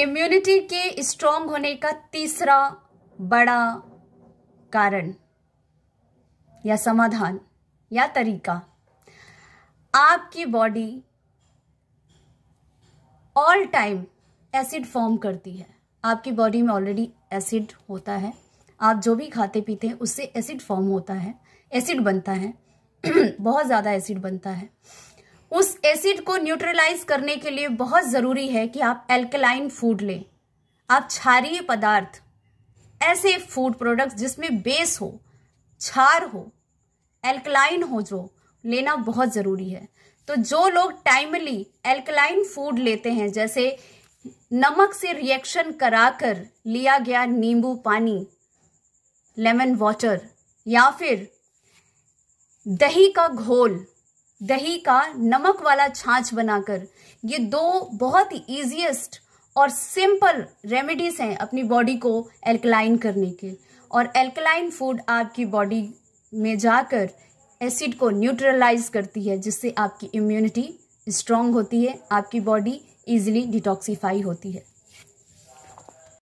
immunity के strong होने का तीसरा बड़ा कारण या समाधान या तरीका आपकी body all time acid form करती है आपकी बॉडी में ऑलरेडी एसिड होता है आप जो भी खाते पीते हैं उससे एसिड फॉर्म होता है एसिड बनता है बहुत ज़्यादा एसिड बनता है उस एसिड को न्यूट्रलाइज करने के लिए बहुत ज़रूरी है कि आप एल्कलाइन फूड लें आप क्षारीय पदार्थ ऐसे फूड प्रोडक्ट्स जिसमें बेस हो क्षार हो एल्कलाइन हो जो लेना बहुत ज़रूरी है तो जो लोग टाइमली एल्कलाइन फूड लेते हैं जैसे नमक से रिएक्शन कराकर लिया गया नींबू पानी लेमन वाटर या फिर दही का घोल दही का नमक वाला छाछ बनाकर ये दो बहुत ही ईजिएस्ट और सिंपल रेमेडीज हैं अपनी बॉडी को एल्कलाइन करने के और एल्कलाइन फूड आपकी बॉडी में जाकर एसिड को न्यूट्रलाइज करती है जिससे आपकी इम्यूनिटी स्ट्रांग होती है आपकी बॉडी इजीली डिटॉक्सीफाई होती है